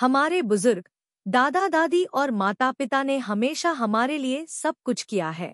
हमारे बुजुर्ग दादा दादी और माता पिता ने हमेशा हमारे लिए सब कुछ किया है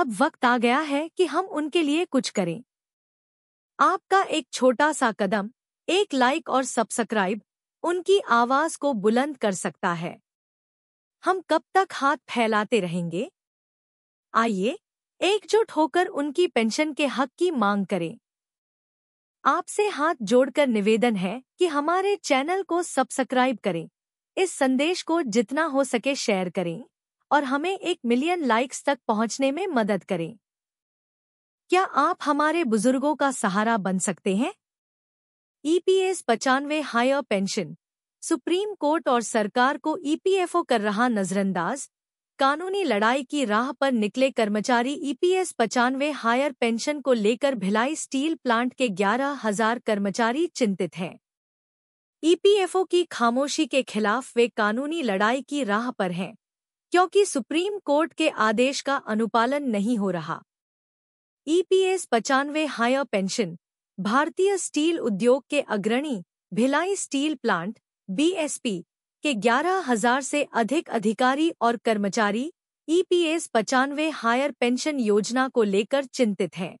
अब वक्त आ गया है कि हम उनके लिए कुछ करें आपका एक छोटा सा कदम एक लाइक और सब्सक्राइब उनकी आवाज को बुलंद कर सकता है हम कब तक हाथ फैलाते रहेंगे आइए एकजुट होकर उनकी पेंशन के हक की मांग करें आपसे हाथ जोड़कर निवेदन है कि हमारे चैनल को सब्सक्राइब करें इस संदेश को जितना हो सके शेयर करें और हमें एक मिलियन लाइक्स तक पहुंचने में मदद करें क्या आप हमारे बुजुर्गों का सहारा बन सकते हैं ईपीएस e पचानवे हायर पेंशन सुप्रीम कोर्ट और सरकार को ईपीएफओ e कर रहा नजरअंदाज कानूनी लड़ाई की राह पर निकले कर्मचारी ईपीएस e पचानवे हायर पेंशन को लेकर भिलाई स्टील प्लांट के ग्यारह हजार कर्मचारी चिंतित हैं ईपीएफओ e की खामोशी के खिलाफ वे कानूनी लड़ाई की राह पर हैं क्योंकि सुप्रीम कोर्ट के आदेश का अनुपालन नहीं हो रहा ईपीएस e पचानवे हायर पेंशन भारतीय स्टील उद्योग के अग्रणी भिलाई स्टील प्लांट बीएसपी के ग्यारह हजार से अधिक अधिकारी और कर्मचारी ईपीएस e पचानवे हायर पेंशन योजना को लेकर चिंतित हैं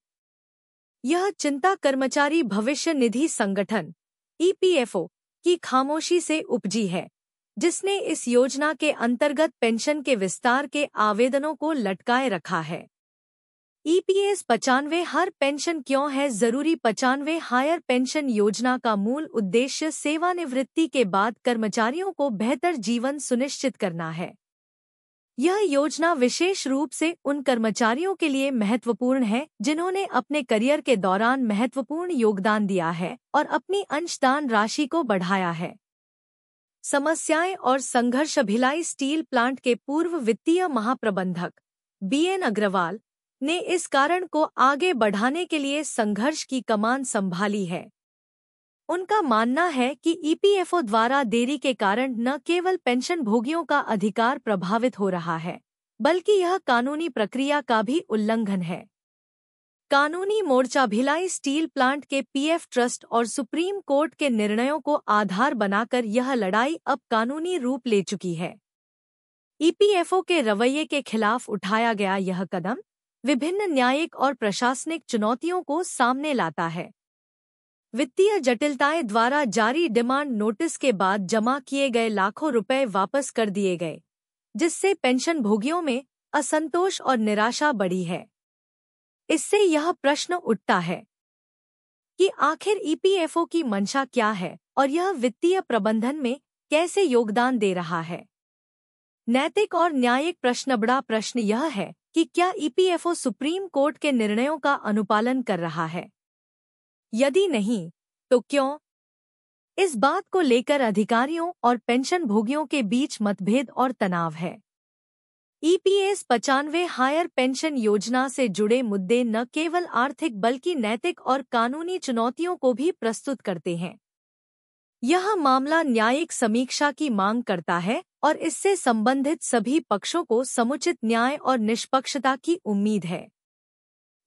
यह चिंता कर्मचारी भविष्य निधि संगठन ईपीएफओ e की खामोशी से उपजी है जिसने इस योजना के अंतर्गत पेंशन के विस्तार के आवेदनों को लटकाए रखा है ईपीएस e पचानवे हर पेंशन क्यों है जरूरी पचानवे हायर पेंशन योजना का मूल उद्देश्य सेवानिवृत्ति के बाद कर्मचारियों को बेहतर जीवन सुनिश्चित करना है यह योजना विशेष रूप से उन कर्मचारियों के लिए महत्वपूर्ण है जिन्होंने अपने करियर के दौरान महत्वपूर्ण योगदान दिया है और अपनी अंशदान राशि को बढ़ाया है समस्याएं और संघर्ष भिलाई स्टील प्लांट के पूर्व वित्तीय महाप्रबंधक बीएन अग्रवाल ने इस कारण को आगे बढ़ाने के लिए संघर्ष की कमान संभाली है उनका मानना है कि ईपीएफओ e द्वारा देरी के कारण न केवल पेंशन भोगियों का अधिकार प्रभावित हो रहा है बल्कि यह कानूनी प्रक्रिया का भी उल्लंघन है कानूनी मोर्चा भिलाई स्टील प्लांट के पीएफ ट्रस्ट और सुप्रीम कोर्ट के निर्णयों को आधार बनाकर यह लड़ाई अब कानूनी रूप ले चुकी है ईपीएफओ e के रवैये के खिलाफ उठाया गया यह कदम विभिन्न न्यायिक और प्रशासनिक चुनौतियों को सामने लाता है वित्तीय जटिलताएं द्वारा जारी डिमांड नोटिस के बाद जमा किए गए लाखों रुपए वापस कर दिए गए जिससे पेंशन भोगियों में असंतोष और निराशा बढ़ी है इससे यह प्रश्न उठता है कि आखिर ईपीएफओ की मंशा क्या है और यह वित्तीय प्रबंधन में कैसे योगदान दे रहा है नैतिक और न्यायिक प्रश्न बड़ा प्रश्न यह है कि क्या ईपीएफओ e सुप्रीम कोर्ट के निर्णयों का अनुपालन कर रहा है यदि नहीं तो क्यों इस बात को लेकर अधिकारियों और पेंशन भोगियों के बीच मतभेद और तनाव है ईपीएस e पचानवे हायर पेंशन योजना से जुड़े मुद्दे न केवल आर्थिक बल्कि नैतिक और कानूनी चुनौतियों को भी प्रस्तुत करते हैं यह मामला न्यायिक समीक्षा की मांग करता है और इससे संबंधित सभी पक्षों को समुचित न्याय और निष्पक्षता की उम्मीद है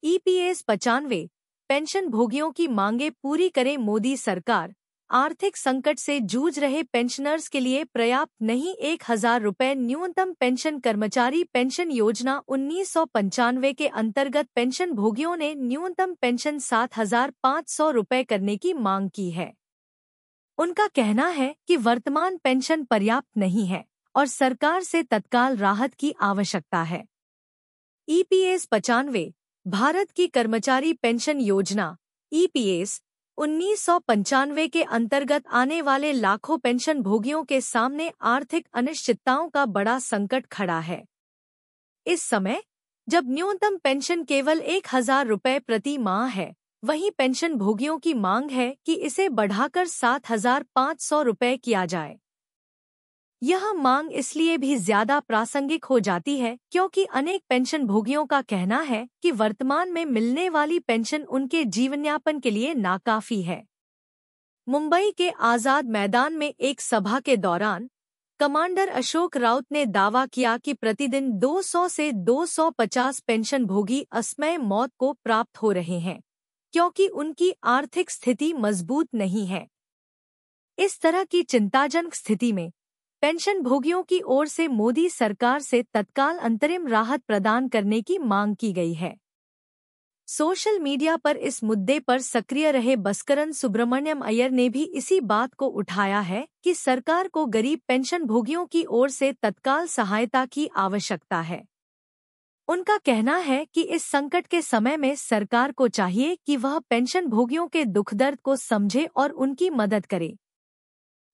ईपीएस e पचानवे पेंशन भोगियों की मांगे पूरी करे मोदी सरकार आर्थिक संकट से जूझ रहे पेंशनर्स के लिए पर्याप्त नहीं एक हजार रूपए न्यूनतम पेंशन कर्मचारी पेंशन योजना उन्नीस सौ पंचानवे के अंतर्गत पेंशन भोगियों ने न्यूनतम पेंशन सात हजार पाँच सौ करने की मांग की है उनका कहना है कि वर्तमान पेंशन पर्याप्त नहीं है और सरकार से तत्काल राहत की आवश्यकता है ईपीएस e पचानवे भारत की कर्मचारी पेंशन योजना ईपीएस e उन्नीस के अंतर्गत आने वाले लाखों पेंशन भोगियों के सामने आर्थिक अनिश्चितताओं का बड़ा संकट खड़ा है इस समय जब न्यूनतम पेंशन केवल एक हजार रुपये प्रति माह है वहीं पेंशन भोगियों की मांग है कि इसे बढ़ाकर सात हजार पाँच सौ रुपये किया जाए यह मांग इसलिए भी ज्यादा प्रासंगिक हो जाती है क्योंकि अनेक पेंशन भोगियों का कहना है कि वर्तमान में मिलने वाली पेंशन उनके जीवनयापन के लिए नाकाफी है मुंबई के आज़ाद मैदान में एक सभा के दौरान कमांडर अशोक राउत ने दावा किया कि प्रतिदिन 200 से 250 पेंशन भोगी असमय मौत को प्राप्त हो रहे हैं क्योंकि उनकी आर्थिक स्थिति मजबूत नहीं है इस तरह की चिंताजनक स्थिति में पेंशन भोगियों की ओर से मोदी सरकार से तत्काल अंतरिम राहत प्रदान करने की मांग की गई है सोशल मीडिया पर इस मुद्दे पर सक्रिय रहे बस्करन सुब्रमण्यम अय्यर ने भी इसी बात को उठाया है कि सरकार को गरीब पेंशन भोगियों की ओर से तत्काल सहायता की आवश्यकता है उनका कहना है कि इस संकट के समय में सरकार को चाहिए कि वह पेंशन भोगियों के दुख दर्द को समझे और उनकी मदद करे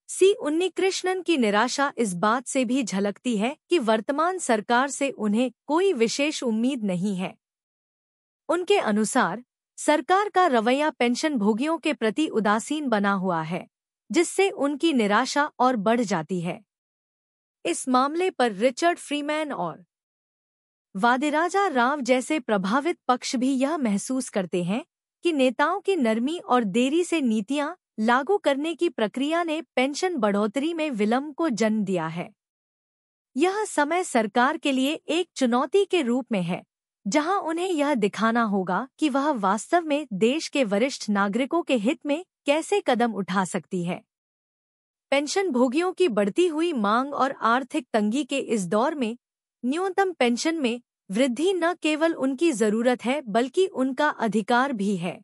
सी उन्नी कृष्णन की निराशा इस बात से भी झलकती है कि वर्तमान सरकार से उन्हें कोई विशेष उम्मीद नहीं है उनके अनुसार सरकार का रवैया पेंशन भोगियों के प्रति उदासीन बना हुआ है जिससे उनकी निराशा और बढ़ जाती है इस मामले पर रिचर्ड फ्रीमैन और वादिराजा राव जैसे प्रभावित पक्ष भी यह महसूस करते हैं कि नेताओं की नरमी और देरी से नीतियां लागू करने की प्रक्रिया ने पेंशन बढ़ोतरी में विलंब को जन्म दिया है यह समय सरकार के लिए एक चुनौती के रूप में है जहां उन्हें यह दिखाना होगा कि वह वास्तव में देश के वरिष्ठ नागरिकों के हित में कैसे कदम उठा सकती है पेंशन भोगियों की बढ़ती हुई मांग और आर्थिक तंगी के इस दौर में न्यूनतम पेंशन में वृद्धि न केवल उनकी जरूरत है बल्कि उनका अधिकार भी है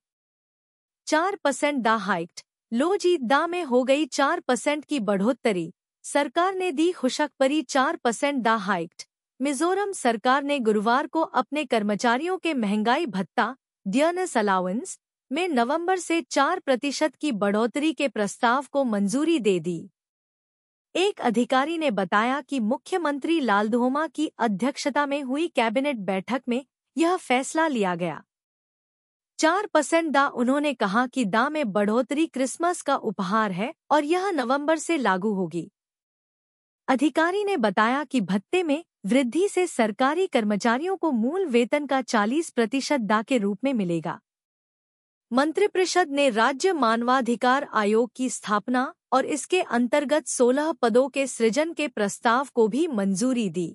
चार परसेंट दा हाइक्ट लो जी दा में हो गई चार परसेंट की बढ़ोतरी सरकार ने दी खुशक परी चार परसेंट दा हाइक्ट मिजोरम सरकार ने गुरुवार को अपने कर्मचारियों के महंगाई भत्ता डियनस अलाउंस में नवंबर से चार प्रतिशत की बढ़ोतरी के प्रस्ताव को मंजूरी दे दी एक अधिकारी ने बताया कि मुख्यमंत्री लालदोमा की अध्यक्षता में हुई कैबिनेट बैठक में यह फैसला लिया गया चार परसेंट दा उन्होंने कहा कि दा में बढ़ोतरी क्रिसमस का उपहार है और यह नवंबर से लागू होगी अधिकारी ने बताया कि भत्ते में वृद्धि से सरकारी कर्मचारियों को मूल वेतन का 40 प्रतिशत दा के रूप में मिलेगा मंत्रिपरिषद ने राज्य मानवाधिकार आयोग की स्थापना और इसके अंतर्गत 16 पदों के सृजन के प्रस्ताव को भी मंजूरी दी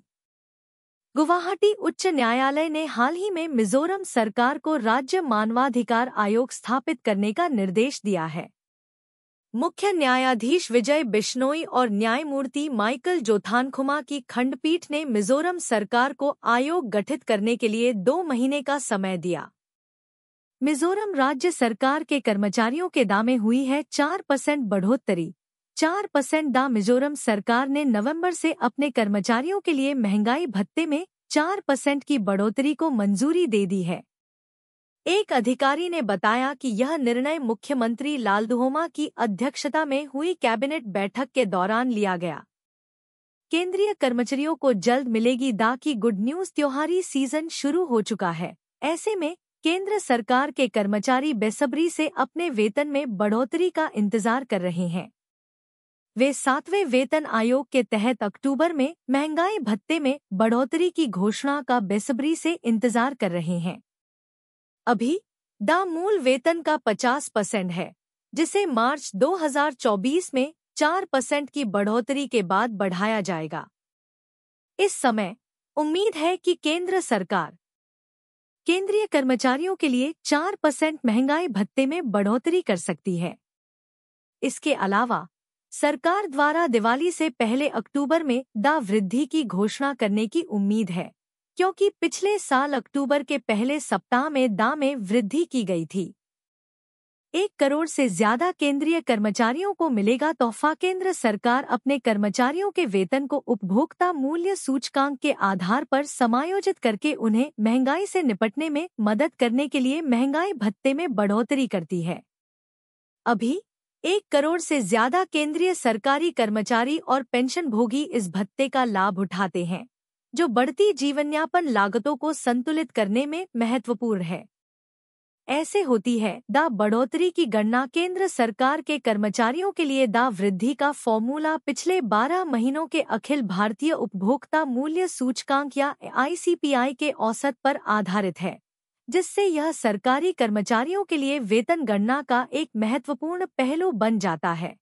गुवाहाटी उच्च न्यायालय ने हाल ही में मिजोरम सरकार को राज्य मानवाधिकार आयोग स्थापित करने का निर्देश दिया है मुख्य न्यायाधीश विजय बिश्नोई और न्यायमूर्ति माइकल जोथानखुमा की खंडपीठ ने मिजोरम सरकार को आयोग गठित करने के लिए दो महीने का समय दिया मिजोरम राज्य सरकार के कर्मचारियों के दामे हुई है चार परसेंट बढ़ोतरी चार परसेंट दा मिजोरम सरकार ने नवंबर से अपने कर्मचारियों के लिए महंगाई भत्ते में चार परसेंट की बढ़ोतरी को मंजूरी दे दी है एक अधिकारी ने बताया कि यह निर्णय मुख्यमंत्री लालदुहोमा की अध्यक्षता में हुई कैबिनेट बैठक के दौरान लिया गया केंद्रीय कर्मचारियों को जल्द मिलेगी दा की गुड न्यूज त्योहारी सीजन शुरू हो चुका है ऐसे में केंद्र सरकार के कर्मचारी बेसब्री से अपने वेतन में बढ़ोतरी का इंतजार कर रहे हैं वे सातवें वेतन आयोग के तहत अक्टूबर में महंगाई भत्ते में बढ़ोतरी की घोषणा का बेसब्री से इंतजार कर रहे हैं अभी दामूल मूल वेतन का 50 परसेंट है जिसे मार्च 2024 में 4 परसेंट की बढ़ोतरी के बाद बढ़ाया जाएगा इस समय उम्मीद है कि केंद्र सरकार केंद्रीय कर्मचारियों के लिए चार परसेंट महंगाई भत्ते में बढ़ोतरी कर सकती है इसके अलावा सरकार द्वारा दिवाली से पहले अक्टूबर में दा वृद्धि की घोषणा करने की उम्मीद है क्योंकि पिछले साल अक्टूबर के पहले सप्ताह में दा में वृद्धि की गई थी एक करोड़ से ज्यादा केंद्रीय कर्मचारियों को मिलेगा तोहफा केंद्र सरकार अपने कर्मचारियों के वेतन को उपभोक्ता मूल्य सूचकांक के आधार पर समायोजित करके उन्हें महंगाई से निपटने में मदद करने के लिए महंगाई भत्ते में बढ़ोतरी करती है अभी एक करोड़ से ज्यादा केंद्रीय सरकारी कर्मचारी और पेंशन भोगी इस भत्ते का लाभ उठाते हैं जो बढ़ती जीवनयापन लागतों को संतुलित करने में महत्वपूर्ण है ऐसे होती है दा बढ़ोतरी की गणना केंद्र सरकार के कर्मचारियों के लिए दा वृद्धि का फॉर्मूला पिछले 12 महीनों के अखिल भारतीय उपभोक्ता मूल्य सूचकांक या आईसीपीआई के औसत पर आधारित है जिससे यह सरकारी कर्मचारियों के लिए वेतन गणना का एक महत्वपूर्ण पहलू बन जाता है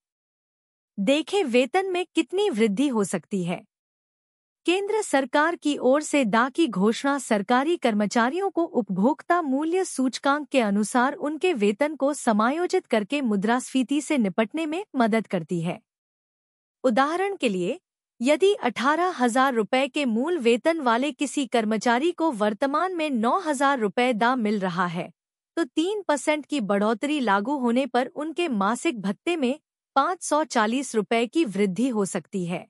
देखें वेतन में कितनी वृद्धि हो सकती है केंद्र सरकार की ओर से दा की घोषणा सरकारी कर्मचारियों को उपभोक्ता मूल्य सूचकांक के अनुसार उनके वेतन को समायोजित करके मुद्रास्फीति से निपटने में मदद करती है उदाहरण के लिए यदि अठारह हजार रुपये के मूल वेतन वाले किसी कर्मचारी को वर्तमान में नौ हजार रुपये दा मिल रहा है तो तीन परसेंट की बढ़ोतरी लागू होने पर उनके मासिक भत्ते में पाँच सौ चालीस रुपये की वृद्धि हो सकती है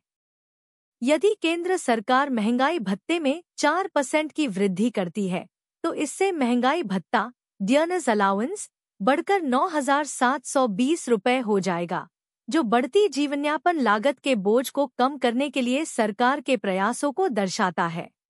यदि केंद्र सरकार महंगाई भत्ते में चार परसेंट की वृद्धि करती है तो इससे महंगाई भत्ता डियनस अलाउंस बढ़कर नौ हजार सात सौ बीस रुपये हो जाएगा जो बढ़ती जीवनयापन लागत के बोझ को कम करने के लिए सरकार के प्रयासों को दर्शाता है